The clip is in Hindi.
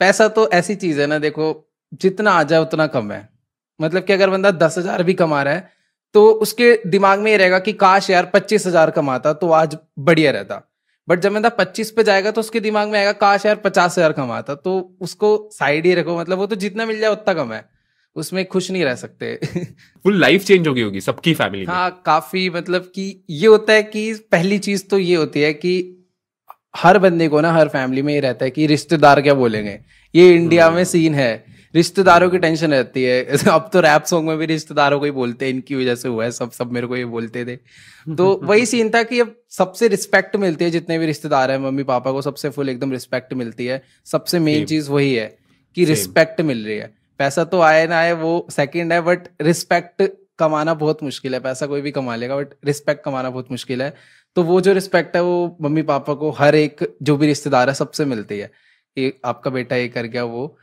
पैसा तो ऐसी चीज है ना देखो जितना आ जाए उतना कम है मतलब कि अगर बंदा दस हजार भी कमा रहा है तो उसके दिमाग में ये रहेगा कि काश यार पच्चीस हजार कमाता तो आज बढ़िया रहता बट जब बंदा पच्चीस पे जाएगा तो उसके दिमाग में आएगा काश यार पचास हजार कमाता तो उसको साइड ही रखो मतलब वो तो जितना मिल जाए उतना कम है उसमें खुश नहीं रह सकते फुल लाइफ चेंज हो गई होगी सबकी फैमिली हाँ काफी मतलब कि ये होता है कि पहली चीज तो ये होती है कि हर बंदे को ना हर फैमिली में ये रहता है कि रिश्तेदार क्या बोलेंगे ये इंडिया में सीन हम्म। है रिश्तेदारों की टेंशन रहती है अब तो रैप सॉन्ग में भी रिश्तेदारों को ही बोलते हैं इनकी वजह से हुआ है सब सब मेरे को ये बोलते थे तो वही सीन था कि अब सबसे रिस्पेक्ट मिलती है जितने भी रिश्तेदार हैं मम्मी पापा को सबसे फुल एकदम रिस्पेक्ट मिलती है सबसे मेन चीज वही है कि रिस्पेक्ट मिल रही है पैसा तो आए ना आए वो सेकंड है बट रिस्पेक्ट कमाना बहुत मुश्किल है पैसा कोई भी कमा लेगा बट रिस्पेक्ट कमाना बहुत मुश्किल है तो वो जो रिस्पेक्ट है वो मम्मी पापा को हर एक जो भी रिश्तेदार है सबसे मिलती है कि आपका बेटा ये कर गया वो